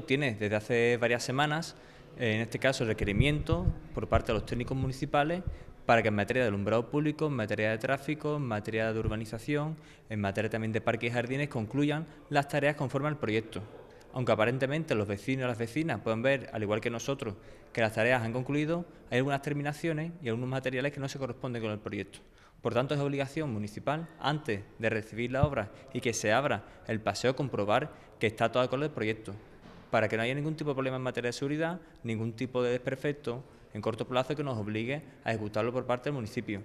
tiene desde hace varias semanas, en este caso, requerimiento por parte de los técnicos municipales para que en materia de alumbrado público, en materia de tráfico, en materia de urbanización, en materia también de parques y jardines, concluyan las tareas conforme al proyecto. Aunque aparentemente los vecinos y las vecinas pueden ver, al igual que nosotros, que las tareas han concluido, hay algunas terminaciones y algunos materiales que no se corresponden con el proyecto. Por tanto, es obligación municipal, antes de recibir la obra y que se abra el paseo, comprobar que está todo acorde el proyecto para que no haya ningún tipo de problema en materia de seguridad, ningún tipo de desperfecto en corto plazo que nos obligue a ejecutarlo por parte del municipio.